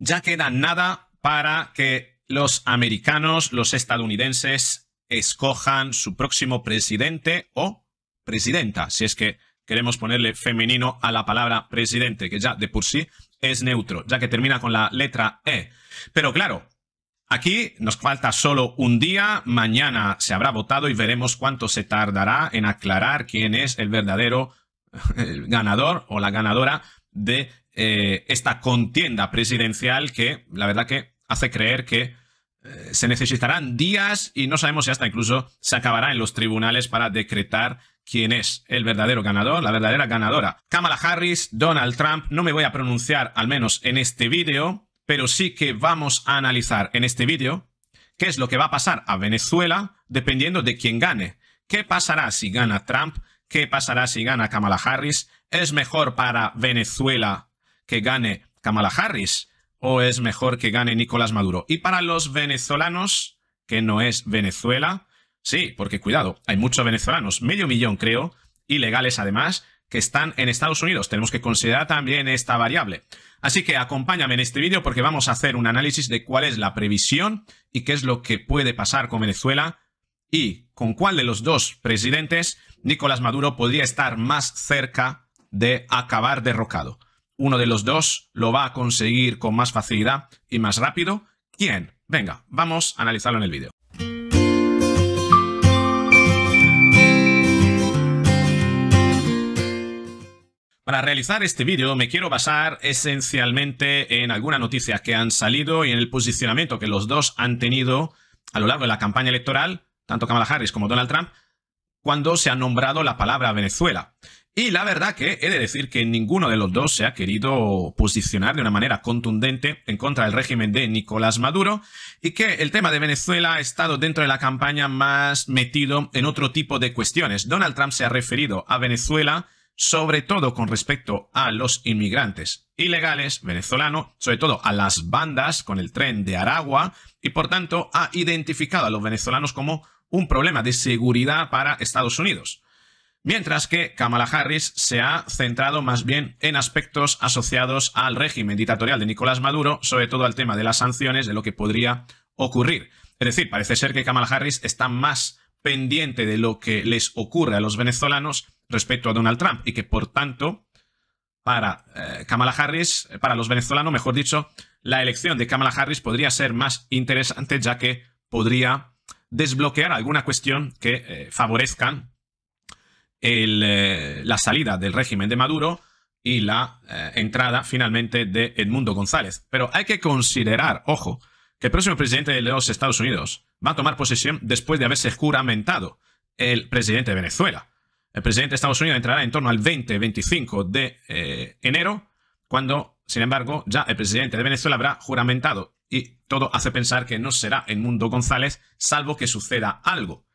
ya queda nada para que los americanos, los estadounidenses, escojan su próximo presidente o presidenta, si es que queremos ponerle femenino a la palabra presidente, que ya de por sí es neutro, ya que termina con la letra E. Pero claro, Aquí nos falta solo un día, mañana se habrá votado y veremos cuánto se tardará en aclarar quién es el verdadero ganador o la ganadora de eh, esta contienda presidencial que la verdad que hace creer que eh, se necesitarán días y no sabemos si hasta incluso se acabará en los tribunales para decretar quién es el verdadero ganador, la verdadera ganadora. Kamala Harris, Donald Trump, no me voy a pronunciar al menos en este vídeo, pero sí que vamos a analizar en este vídeo qué es lo que va a pasar a Venezuela dependiendo de quién gane. ¿Qué pasará si gana Trump? ¿Qué pasará si gana Kamala Harris? ¿Es mejor para Venezuela que gane Kamala Harris o es mejor que gane Nicolás Maduro. Y para los venezolanos, que no es Venezuela, sí, porque cuidado, hay muchos venezolanos, medio millón creo, ilegales además, que están en Estados Unidos. Tenemos que considerar también esta variable. Así que acompáñame en este vídeo porque vamos a hacer un análisis de cuál es la previsión y qué es lo que puede pasar con Venezuela y con cuál de los dos presidentes Nicolás Maduro podría estar más cerca de acabar derrocado uno de los dos lo va a conseguir con más facilidad y más rápido. ¿Quién? Venga, vamos a analizarlo en el vídeo. Para realizar este vídeo me quiero basar esencialmente en alguna noticia que han salido y en el posicionamiento que los dos han tenido a lo largo de la campaña electoral, tanto Kamala Harris como Donald Trump, cuando se ha nombrado la palabra Venezuela. Y la verdad que he de decir que ninguno de los dos se ha querido posicionar de una manera contundente en contra del régimen de Nicolás Maduro y que el tema de Venezuela ha estado dentro de la campaña más metido en otro tipo de cuestiones. Donald Trump se ha referido a Venezuela sobre todo con respecto a los inmigrantes ilegales venezolanos, sobre todo a las bandas con el tren de Aragua, y por tanto ha identificado a los venezolanos como un problema de seguridad para Estados Unidos. Mientras que Kamala Harris se ha centrado más bien en aspectos asociados al régimen dictatorial de Nicolás Maduro, sobre todo al tema de las sanciones, de lo que podría ocurrir. Es decir, parece ser que Kamala Harris está más pendiente de lo que les ocurre a los venezolanos respecto a Donald Trump y que por tanto para eh, Kamala Harris, para los venezolanos, mejor dicho, la elección de Kamala Harris podría ser más interesante ya que podría desbloquear alguna cuestión que eh, favorezcan eh, la salida del régimen de Maduro y la eh, entrada finalmente de Edmundo González. Pero hay que considerar, ojo, que el próximo presidente de los Estados Unidos va a tomar posesión después de haberse juramentado el presidente de Venezuela. El presidente de Estados Unidos entrará en torno al 20-25 de enero, cuando, sin embargo, ya el presidente de Venezuela habrá juramentado todo hace pensar que no será Mundo González, salvo que suceda algo.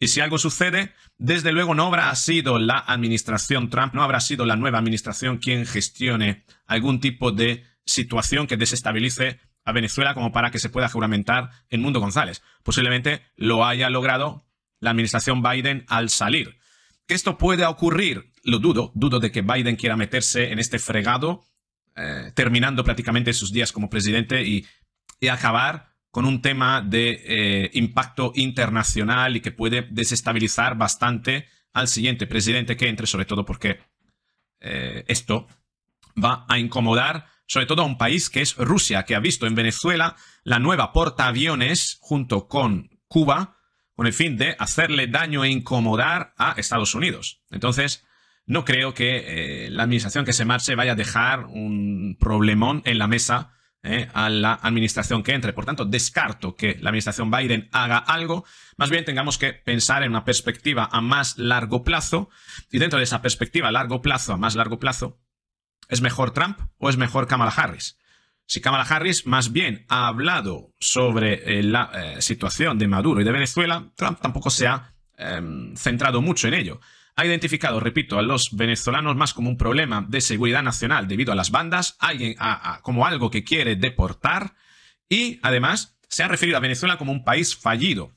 Y si algo sucede, desde luego no habrá sido la administración Trump, no habrá sido la nueva administración quien gestione algún tipo de situación que desestabilice a Venezuela como para que se pueda juramentar en mundo González. Posiblemente lo haya logrado la administración Biden al salir. ¿Que esto pueda ocurrir? Lo dudo. Dudo de que Biden quiera meterse en este fregado, eh, terminando prácticamente sus días como presidente y y acabar con un tema de eh, impacto internacional y que puede desestabilizar bastante al siguiente presidente que entre, sobre todo porque eh, esto va a incomodar sobre todo a un país que es Rusia, que ha visto en Venezuela la nueva portaaviones junto con Cuba, con el fin de hacerle daño e incomodar a Estados Unidos. Entonces, no creo que eh, la administración que se marche vaya a dejar un problemón en la mesa eh, a la administración que entre. Por tanto, descarto que la administración Biden haga algo. Más bien tengamos que pensar en una perspectiva a más largo plazo. Y dentro de esa perspectiva a largo plazo, a más largo plazo, ¿es mejor Trump o es mejor Kamala Harris? Si Kamala Harris más bien ha hablado sobre eh, la eh, situación de Maduro y de Venezuela, Trump tampoco se ha em, centrado mucho en ello ha identificado, repito, a los venezolanos más como un problema de seguridad nacional debido a las bandas, alguien, como algo que quiere deportar y además se ha referido a Venezuela como un país fallido,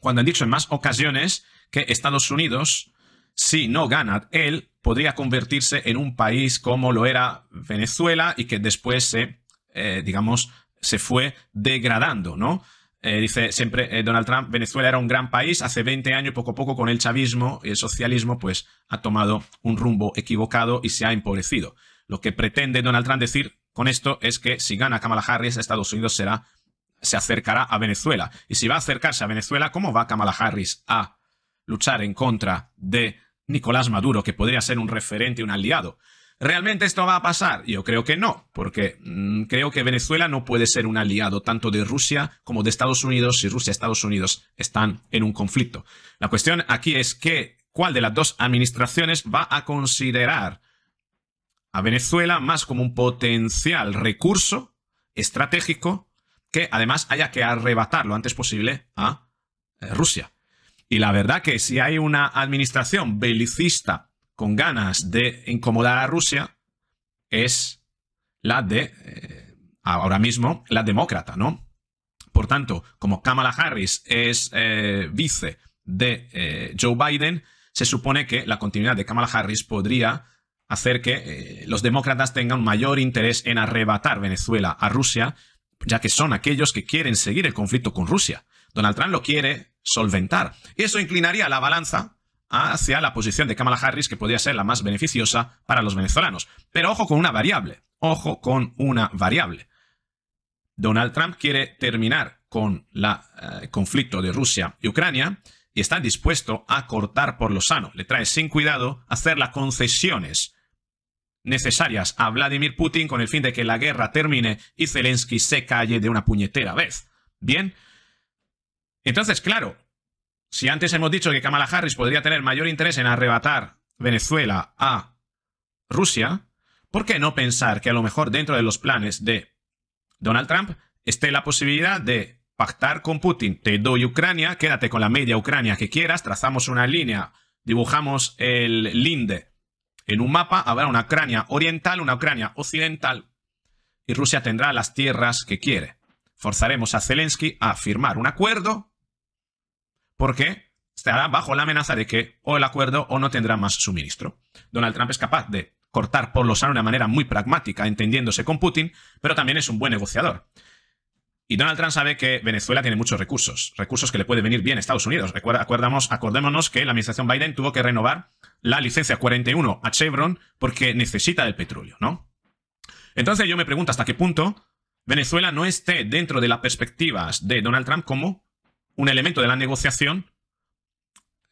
cuando han dicho en más ocasiones que Estados Unidos, si no gana él, podría convertirse en un país como lo era Venezuela y que después se, eh, digamos, se fue degradando, ¿no? Eh, dice siempre eh, Donald Trump, Venezuela era un gran país, hace 20 años poco a poco con el chavismo y el socialismo pues ha tomado un rumbo equivocado y se ha empobrecido. Lo que pretende Donald Trump decir con esto es que si gana Kamala Harris, Estados Unidos será, se acercará a Venezuela. Y si va a acercarse a Venezuela, ¿cómo va Kamala Harris a luchar en contra de Nicolás Maduro, que podría ser un referente, un aliado? ¿Realmente esto va a pasar? Yo creo que no, porque mm, creo que Venezuela no puede ser un aliado tanto de Rusia como de Estados Unidos si Rusia y Estados Unidos están en un conflicto. La cuestión aquí es que cuál de las dos administraciones va a considerar a Venezuela más como un potencial recurso estratégico que además haya que arrebatar lo antes posible a eh, Rusia. Y la verdad que si hay una administración belicista con ganas de incomodar a Rusia es la de, eh, ahora mismo, la demócrata, ¿no? Por tanto, como Kamala Harris es eh, vice de eh, Joe Biden, se supone que la continuidad de Kamala Harris podría hacer que los demócratas tengan mayor interés en arrebatar Venezuela a Rusia, ya que son aquellos que quieren seguir el conflicto con Rusia. Donald Trump lo quiere solventar. ¿Y Eso inclinaría la balanza hacia la posición de Kamala Harris, que podría ser la más beneficiosa para los venezolanos. Pero ojo con una variable, ojo con una variable. Donald Trump quiere terminar con el eh, conflicto de Rusia y Ucrania y está dispuesto a cortar por lo sano. Le trae sin cuidado hacer las concesiones necesarias a Vladimir Putin con el fin de que la guerra termine y Zelensky se calle de una puñetera vez. Bien. Entonces, claro, si antes hemos dicho que Kamala Harris podría tener mayor interés en arrebatar Venezuela a Rusia, ¿por qué no pensar que a lo mejor dentro de los planes de Donald Trump esté la posibilidad de pactar con Putin? Te doy Ucrania, quédate con la media Ucrania que quieras, trazamos una línea, dibujamos el linde en un mapa, habrá una Ucrania oriental, una Ucrania occidental, y Rusia tendrá las tierras que quiere. Forzaremos a Zelensky a firmar un acuerdo porque estará bajo la amenaza de que o el acuerdo o no tendrá más suministro. Donald Trump es capaz de cortar por lo sano de una manera muy pragmática, entendiéndose con Putin, pero también es un buen negociador. Y Donald Trump sabe que Venezuela tiene muchos recursos, recursos que le puede venir bien a Estados Unidos. acordémonos que la administración Biden tuvo que renovar la licencia 41 a Chevron porque necesita del petróleo, ¿no? Entonces yo me pregunto hasta qué punto Venezuela no esté dentro de las perspectivas de Donald Trump como un elemento de la negociación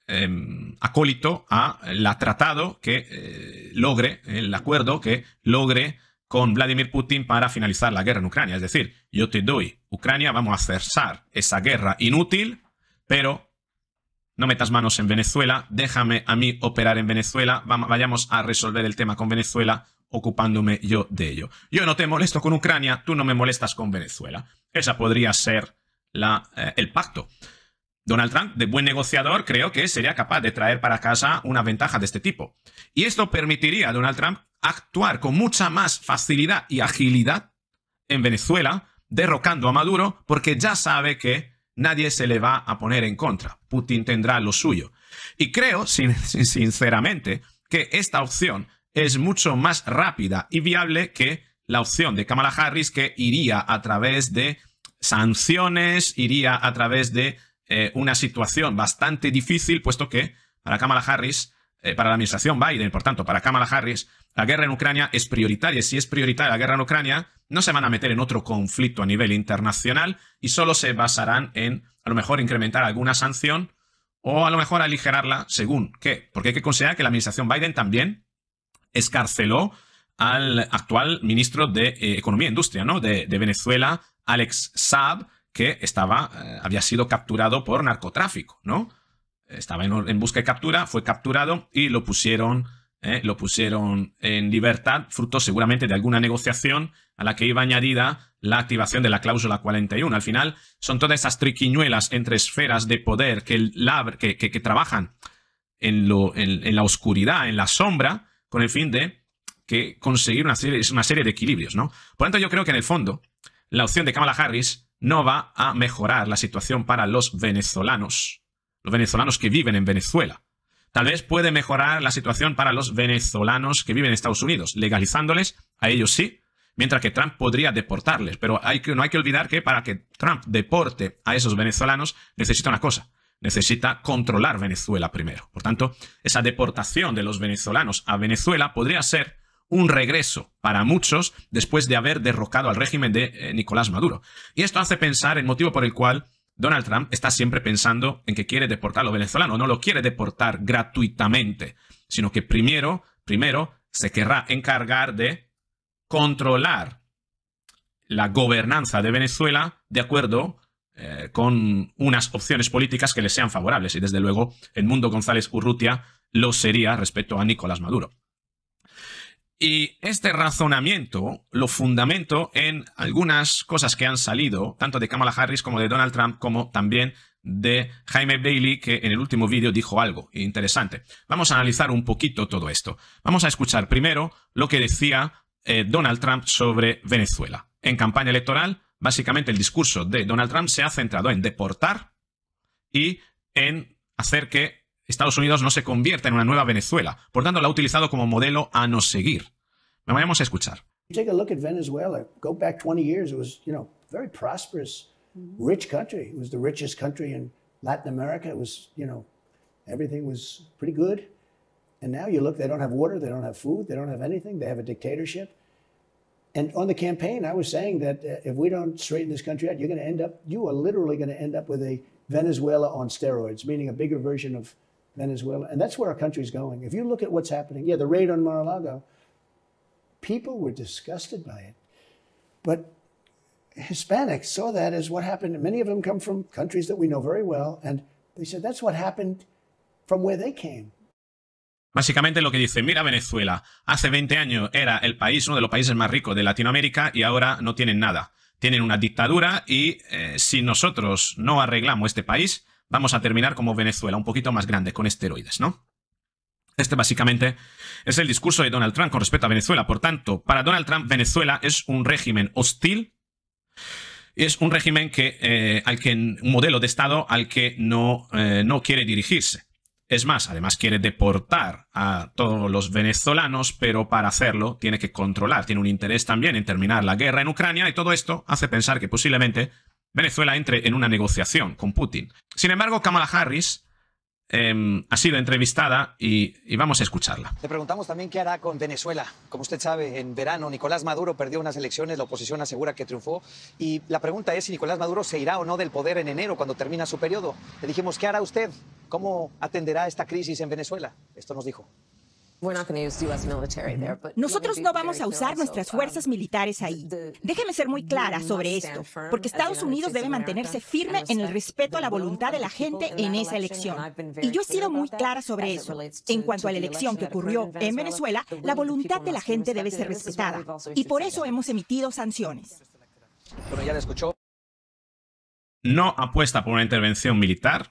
em, acólito a la tratado que eh, logre, el acuerdo que logre con Vladimir Putin para finalizar la guerra en Ucrania. Es decir, yo te doy Ucrania, vamos a cesar esa guerra inútil, pero no metas manos en Venezuela, déjame a mí operar en Venezuela, vayamos a resolver el tema con Venezuela ocupándome yo de ello. Yo no te molesto con Ucrania, tú no me molestas con Venezuela. Esa podría ser eh, el pacto. Donald Trump, de buen negociador, creo que sería capaz de traer para casa una ventaja de este tipo. Y esto permitiría a Donald Trump actuar con mucha más facilidad y agilidad en Venezuela, derrocando a Maduro, porque ya sabe que nadie se le va a poner en contra. Putin tendrá lo suyo. Y creo, sinceramente, que esta opción es mucho más rápida y viable que la opción de Kamala Harris que iría a través de sanciones, iría a través de eh, una situación bastante difícil, puesto que para Kamala Harris, eh, para la administración Biden, por tanto, para Kamala Harris, la guerra en Ucrania es prioritaria. Si es prioritaria la guerra en Ucrania, no se van a meter en otro conflicto a nivel internacional y solo se basarán en, a lo mejor, incrementar alguna sanción o a lo mejor aligerarla según qué. Porque hay que considerar que la administración Biden también escarceló al actual ministro de eh, Economía e Industria, ¿no? de Venezuela, Alex Saab, que estaba, eh, había sido capturado por narcotráfico, ¿no? Estaba en, busca de captura, fue capturado y lo pusieron, eh, lo pusieron en libertad, fruto seguramente de alguna negociación a la que iba añadida la activación de la cláusula 41. Al final, son todas esas triquiñuelas entre esferas de poder que, trabajan en, la oscuridad, en la sombra, con el fin de que conseguir una serie, una serie de equilibrios, ¿no? Por tanto, yo creo que en el fondo, la opción de Kamala Harris no va a mejorar la situación para los venezolanos, los venezolanos que viven en Venezuela. Tal vez puede mejorar la situación para los venezolanos que viven en Estados Unidos, legalizándoles, a ellos sí, mientras que Trump podría deportarles. Pero no hay que olvidar que para que Trump deporte a esos venezolanos necesita una cosa, necesita controlar Venezuela primero. Por tanto, esa deportación de los venezolanos a Venezuela podría ser un regreso para muchos después de haber derrocado al régimen de eh, Nicolás Maduro. Y esto hace pensar el motivo por el cual Donald Trump está siempre pensando en que quiere deportar a los venezolanos. No lo quiere deportar gratuitamente, sino que primero, primero se querrá encargar de controlar la gobernanza de Venezuela de acuerdo eh, con unas opciones políticas que le sean favorables. Y desde luego, el mundo González Urrutia lo sería respecto a Nicolás Maduro. Y este razonamiento lo fundamento en algunas cosas que han salido, tanto de Kamala Harris como de Donald Trump, como también de Jaime Bailey, que en el último vídeo dijo algo interesante. Vamos a analizar un poquito todo esto. Vamos a escuchar primero lo que decía eh, Donald Trump sobre Venezuela. En campaña electoral, básicamente el discurso de Donald Trump se ha centrado en deportar y en hacer que Estados Unidos no se convierta en una nueva Venezuela. Por tanto, la ha utilizado como modelo a no seguir. Me vayamos a escuchar. Take a look at Venezuela. Go back 20 years. It was, you know, very prosperous, rich country. It was the richest country in Latin America. It was, you know, everything was pretty good. And now you look, they don't have water, they don't have food, they don't have anything. They have a dictatorship. And on the campaign, I was saying that uh, if we don't straighten this country out, you're going to end up, you are literally going to end up with a Venezuela on steroids, meaning a bigger version of Venezuela. And that's where our country's going. If you look at what's happening, yeah, the raid on Mar a Lago, people were disgusted by it. But Hispanics saw that as what happened. Many of them come from countries that we know very well. And they said, that's what happened from where they came. Básicamente lo que dice, mira Venezuela, hace 20 años era el país, uno de los países más ricos de Latinoamérica y ahora no tienen nada. Tienen una dictadura y eh, si nosotros no arreglamos este país, vamos a terminar como Venezuela, un poquito más grande, con esteroides, ¿no? Este básicamente es el discurso de Donald Trump con respecto a Venezuela. Por tanto, para Donald Trump, Venezuela es un régimen hostil, es un régimen que, eh, al que, un modelo de Estado al que no, eh, no quiere dirigirse. Es más, además quiere deportar a todos los venezolanos, pero para hacerlo tiene que controlar, tiene un interés también en terminar la guerra en Ucrania y todo esto hace pensar que posiblemente Venezuela entre en una negociación con Putin. Sin embargo, Kamala Harris em, ha sido entrevistada y, y, vamos a escucharla. Le preguntamos también qué hará con Venezuela. Como usted sabe, en verano Nicolás Maduro perdió unas elecciones, la oposición asegura que triunfó y la pregunta es si Nicolás Maduro se irá o no del poder en enero cuando termina su periodo. Le dijimos, ¿qué hará usted? ¿Cómo atenderá esta crisis en Venezuela? Esto nos dijo. Nosotros no vamos a usar nuestras um, fuerzas militares ahí. Déjeme ser muy clara sobre esto, porque Estados Unidos debe mantenerse firme en el respeto a la voluntad de la gente en esa elección. Y yo he sido muy clara sobre eso. En cuanto a la elección que ocurrió en Venezuela, la voluntad de la gente debe ser respetada. Y por eso hemos emitido sanciones. No apuesta por una intervención militar,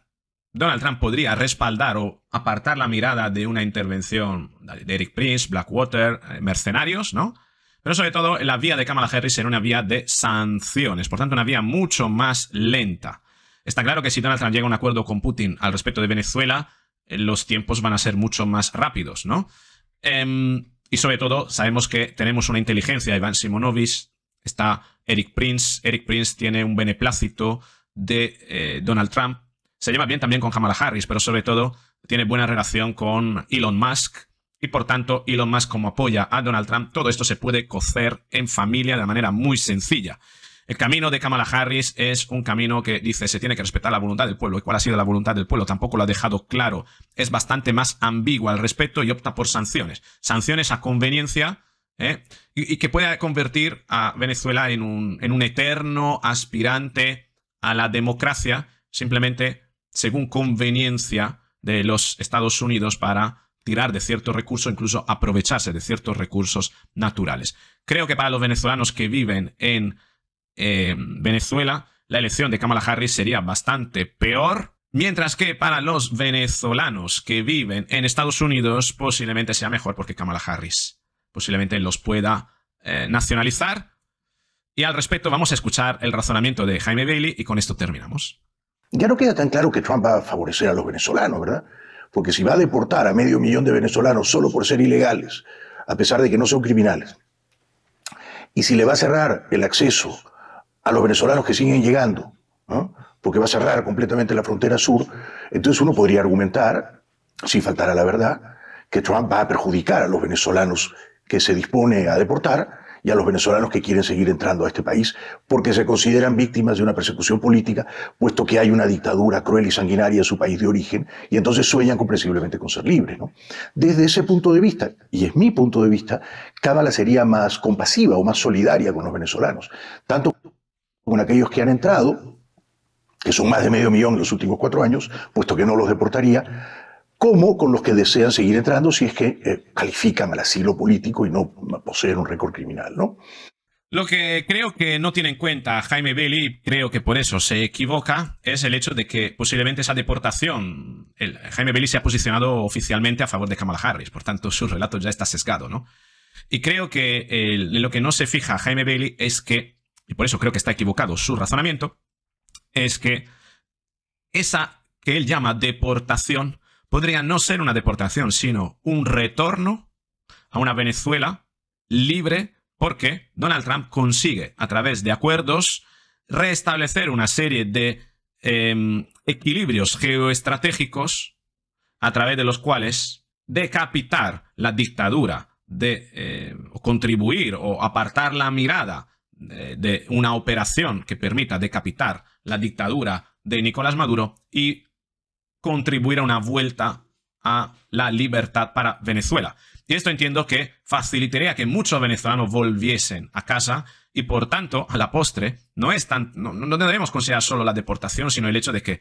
Donald Trump podría respaldar o apartar la mirada de una intervención de Eric Prince, Blackwater, eh, mercenarios, ¿no? Pero sobre todo, la vía de Kamala Harris era una vía de sanciones, por tanto, una vía mucho más lenta. Está claro que si Donald Trump llega a un acuerdo con Putin al respecto de Venezuela, eh, los tiempos van a ser mucho más rápidos, ¿no? Em, y sobre todo, sabemos que tenemos una inteligencia, Iván Simonovich, está Eric Prince, Eric Prince tiene un beneplácito de eh, Donald Trump, se lleva bien también con Kamala Harris, pero sobre todo tiene buena relación con Elon Musk. Y por tanto, Elon Musk como apoya a Donald Trump, todo esto se puede cocer en familia de manera muy sencilla. El camino de Kamala Harris es un camino que dice se tiene que respetar la voluntad del pueblo. ¿Y cuál ha sido la voluntad del pueblo? Tampoco lo ha dejado claro. Es bastante más ambigua al respecto y opta por sanciones. Sanciones a conveniencia ¿eh? y, y, que pueda convertir a Venezuela en un, en un eterno aspirante a la democracia simplemente según conveniencia de los Estados Unidos para tirar de ciertos recursos, incluso aprovecharse de ciertos recursos naturales. Creo que para los venezolanos que viven en eh, Venezuela, la elección de Kamala Harris sería bastante peor, mientras que para los venezolanos que viven en Estados Unidos posiblemente sea mejor porque Kamala Harris posiblemente los pueda eh, nacionalizar. Y al respecto vamos a escuchar el razonamiento de Jaime Bailey y con esto terminamos. Ya no queda tan claro que Trump va a favorecer a los venezolanos, ¿verdad? Porque si va a deportar a medio millón de venezolanos solo por ser ilegales, a pesar de que no son criminales, y si le va a cerrar el acceso a los venezolanos que siguen llegando, porque va a cerrar completamente la frontera sur, entonces uno podría argumentar, si faltar la verdad, que Trump va a perjudicar a los venezolanos que se dispone a deportar y a los venezolanos que quieren seguir entrando a este país porque se consideran víctimas de una persecución política, puesto que hay una dictadura cruel y sanguinaria en su país de origen, y entonces sueñan comprensiblemente con ser libres. Desde ese punto de vista, y es mi punto de vista, la sería más compasiva o más solidaria con los venezolanos, tanto con aquellos que han entrado, que son más de medio millón en los últimos cuatro años, puesto que no los deportaría, como con los que desean seguir entrando si es que eh, califican al asilo político y no poseen un récord criminal, ¿no? Lo que creo que no tiene en cuenta Jaime Bailey, creo que por eso se equivoca, es el hecho de que posiblemente esa deportación, Jaime Bailey se ha posicionado oficialmente a favor de Kamala Harris, por tanto su relato ya está sesgado, ¿no? Y creo que lo que no se fija Jaime Bailey es que, y por eso creo que está equivocado su razonamiento, es que esa que él llama deportación podría no ser una deportación, sino un retorno a una Venezuela libre porque Donald Trump consigue, a través de acuerdos, restablecer una serie de em, equilibrios geoestratégicos a través de los cuales decapitar la dictadura, de em, contribuir o apartar la mirada de, eh, de una operación que permita decapitar la dictadura de Nicolás Maduro y contribuir a una vuelta a la libertad para Venezuela. Y esto entiendo que facilitaría que muchos venezolanos volviesen a casa y por tanto, a la postre, no es tan, no, debemos considerar solo la deportación, sino el hecho de que,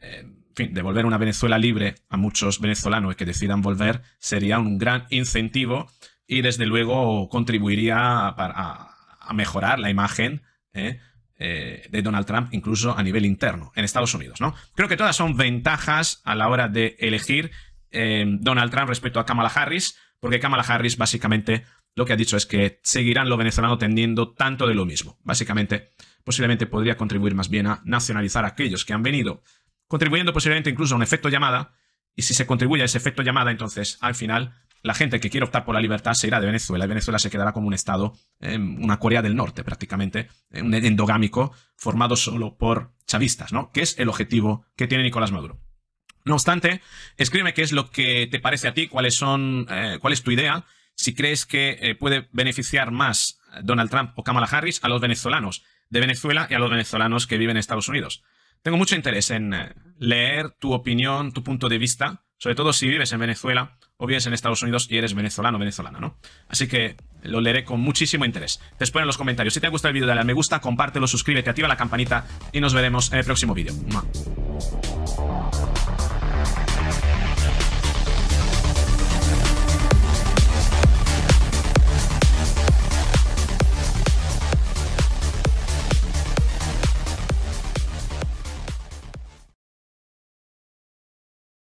eh, devolver una Venezuela libre a muchos venezolanos que decidan volver sería un gran incentivo y desde luego contribuiría a, mejorar la imagen ¿eh? Eh, de Donald Trump, incluso a nivel interno, en Estados Unidos, ¿no? Creo que todas son ventajas a la hora de elegir eh, Donald Trump respecto a Kamala Harris, porque Kamala Harris básicamente lo que ha dicho es que seguirán los venezolanos tendiendo tanto de lo mismo. Básicamente, posiblemente podría contribuir más bien a nacionalizar a aquellos que han venido, contribuyendo posiblemente incluso a un efecto llamada, y si se contribuye a ese efecto llamada, entonces al final la gente que quiere optar por la libertad se irá de Venezuela y Venezuela se quedará como un Estado, em, una Corea del Norte prácticamente, em, un endogámico formado solo por chavistas, ¿no? Que es el objetivo que tiene Nicolás Maduro. No obstante, escríbeme qué es lo que te parece a ti, cuáles son, eh, cuál es tu idea, si crees que eh, puede beneficiar más eh, Donald Trump o Kamala Harris a los venezolanos de Venezuela y a los venezolanos que viven en Estados Unidos. Tengo mucho interés en leer tu opinión, tu punto de vista, sobre todo si vives en Venezuela o en Estados Unidos y eres venezolano o venezolana, ¿no? Así que lo leeré con muchísimo interés. Te en los comentarios. Si te ha gustado el vídeo, dale al me gusta, compártelo, suscríbete, activa la campanita y nos veremos en el próximo vídeo.